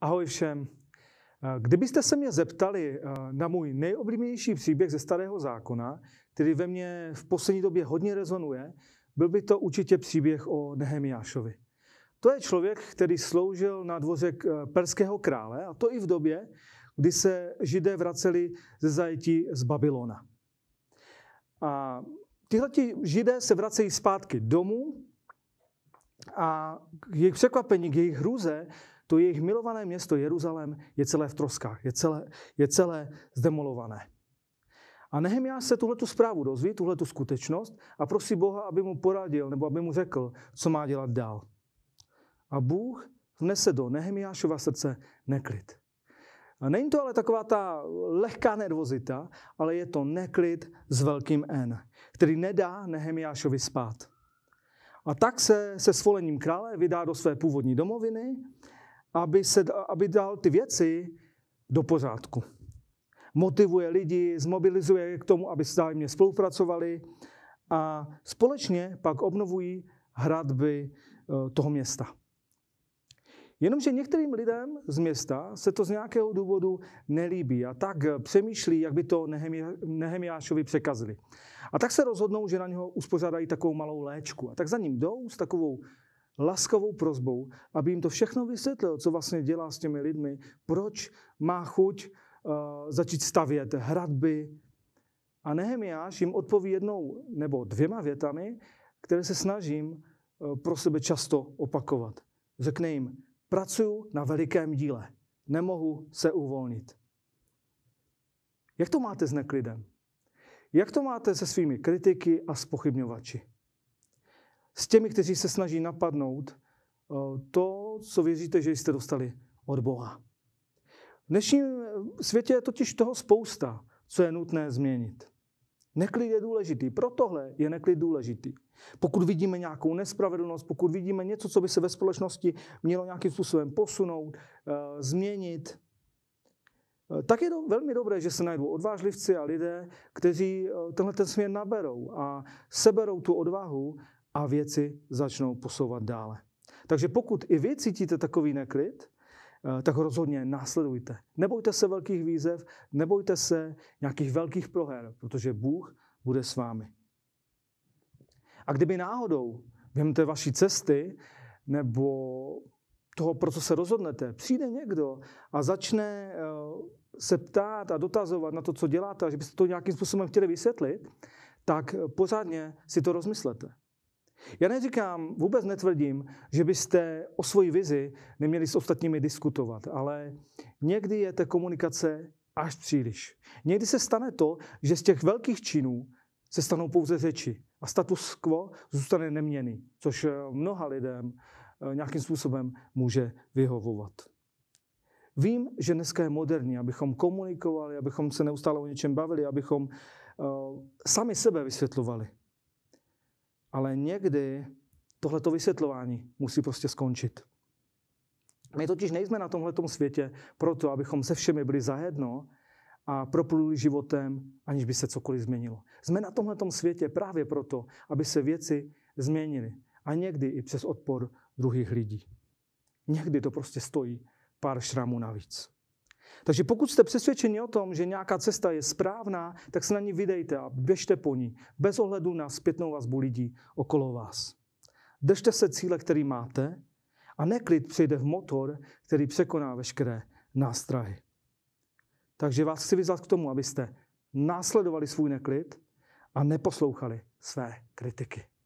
Ahoj všem. Eh, kdybyste se mě zeptali eh, na můj nejoblíbenější příběh ze Starého zákona, který ve mně v poslední době hodně rezonuje, byl by to určitě příběh o Nehemiášovi. To je člověk, který sloužil na dvoře eh, perského krále, a to i v době, kdy se židé vraceli ze zajetí z Babylona. A tihle židé se vracejí zpátky domů a k jejich překvapení, k jejich hrůze, to jejich milované město Jeruzalém je celé v troskách, je celé, je celé zdemolované. A Nehemiáš se tuhletu zprávu dozví, tuhletu skutečnost a prosí Boha, aby mu poradil nebo aby mu řekl, co má dělat dál. A Bůh vnese do Nehemiášova srdce neklid. A není to ale taková ta lehká nervozita, ale je to neklid s velkým N, který nedá Nehemiášovi spát. A tak se se svolením krále vydá do své původní domoviny aby, se, aby dal ty věci do pořádku. Motivuje lidi, zmobilizuje k tomu, aby vzájemně spolupracovali a společně pak obnovují hradby eh, toho města. Jenomže některým lidem z města se to z nějakého důvodu nelíbí a tak eh, přemýšlí, jak by to Nehemiášovi překazili. A tak se rozhodnou, že na něho uspořádají takovou malou léčku. A tak za ním jdou s takovou laskavou prozbou, aby jim to všechno vysvětlil, co vlastně dělá s těmi lidmi, proč má chuť uh, začít stavět hradby. A Nehemiáš jim odpoví jednou nebo dvěma větami, které se snažím uh, pro sebe často opakovat. Řekne jim, pracuju na velikém díle, nemohu se uvolnit. Jak to máte s neklidem? Jak to máte se svými kritiky a spochybňovači? s těmi, kteří se snaží napadnout eh, to, co věříte, že jste dostali od Boha. V dnešním eh, světě je totiž toho spousta, co je nutné změnit. Neklid je důležitý. Pro tohle je neklid důležitý. Pokud vidíme nějakou nespravedlnost, pokud vidíme něco, co by se ve společnosti mělo nějakým způsobem posunout, eh, změnit, tak je to velmi dobré, že se najdou odvážlivci a lidé, kteří tenhle ten směr naberou a seberou tu odvahu a věci začnou posouvat dále. Takže pokud i vy cítíte takový neklid, eh, tak rozhodně následujte. Nebojte se velkých výzev, nebojte se nějakých velkých proher, protože Bůh bude s vámi. A kdyby náhodou během té vaší cesty nebo toho, pro co se rozhodnete, přijde někdo a začne eh, se ptát a dotazovat na to, co děláte, a že byste to nějakým způsobem chtěli vysvětlit, tak pořádně si to rozmyslete. Já neříkám, vůbec netvrdím, že byste o svoji vizi neměli s ostatními diskutovat, ale někdy je ta komunikace až příliš. Někdy se stane to, že z těch velkých činů se stanou pouze řeči a status quo zůstane neměný, což eh, mnoha lidem eh, nějakým způsobem může vyhovovat. Vím, že dneska je moderní, abychom komunikovali, abychom se neustále o něčem bavili, abychom uh, sami sebe vysvětlovali. Ale někdy tohleto vysvětlování musí prostě skončit. My totiž nejsme na tomhle světě proto, abychom se všemi byli zajedno a propluli životem, aniž by se cokoliv změnilo. Jsme na tomhle světě právě proto, aby se věci změnily. A někdy i přes odpor druhých lidí. Někdy to prostě stojí pár šramů navíc. Takže pokud jste přesvědčeni o tom, že nějaká cesta je správná, tak se na ní vydejte a běžte po ní, bez ohledu na zpětnou vazbu lidí okolo vás. Držte se cíle, který máte a neklid přijde v motor, který překoná veškeré nástrahy. Takže vás chci vyzvat k tomu, abyste následovali svůj neklid a neposlouchali své kritiky.